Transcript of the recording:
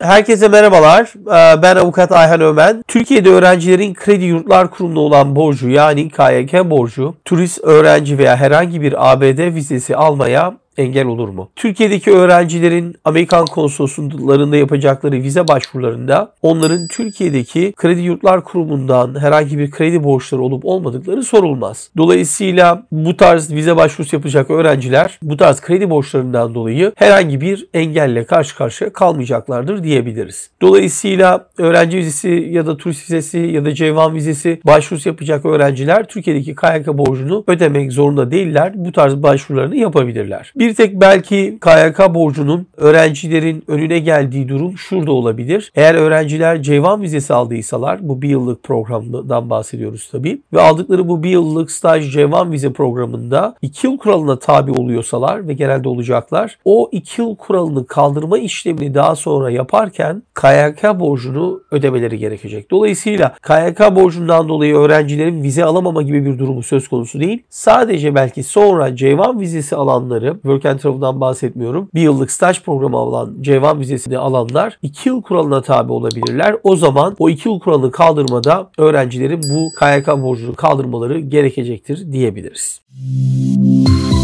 Herkese merhabalar. Ee, ben avukat Ayhan Ömen. Türkiye'de öğrencilerin Kredi Yurtlar Kurumu'na olan borcu yani KYK borcu, turist öğrenci veya herhangi bir ABD vizesi almaya engel olur mu? Türkiye'deki öğrencilerin Amerikan konsolosluklarında yapacakları vize başvurularında onların Türkiye'deki Kredi Yurtlar Kurumu'ndan herhangi bir kredi borçları olup olmadıkları sorulmaz. Dolayısıyla bu tarz vize başvurusu yapacak öğrenciler bu tarz kredi borçlarından dolayı herhangi bir engelle karşı karşıya kalmayacaklardır diyebiliriz. Dolayısıyla öğrenci vizesi ya da turist vizesi ya da cevan vizesi başvurusu yapacak öğrenciler Türkiye'deki KYK borcunu ödemek zorunda değiller. Bu tarz başvurularını yapabilirler. Bir bir tek belki KYK borcunun öğrencilerin önüne geldiği durum şurada olabilir. Eğer öğrenciler cevan vizesi aldıysalar bu bir yıllık programdan bahsediyoruz tabii ve aldıkları bu bir yıllık staj cevan vize programında 2 yıl kuralına tabi oluyorsalar ve genelde olacaklar o 2 yıl kuralını kaldırma işlemini daha sonra yaparken KYK borcunu ödemeleri gerekecek. Dolayısıyla KYK borcundan dolayı öğrencilerin vize alamama gibi bir durumu söz konusu değil. Sadece belki sonra cevan vizesi alanları Görken tarafından bahsetmiyorum. Bir yıllık staj programı alan Cevan vizesini alanlar 2 yıl kuralına tabi olabilirler. O zaman o 2 yıl kuralını kaldırmada öğrencilerin bu KYK borcunu kaldırmaları gerekecektir diyebiliriz. Müzik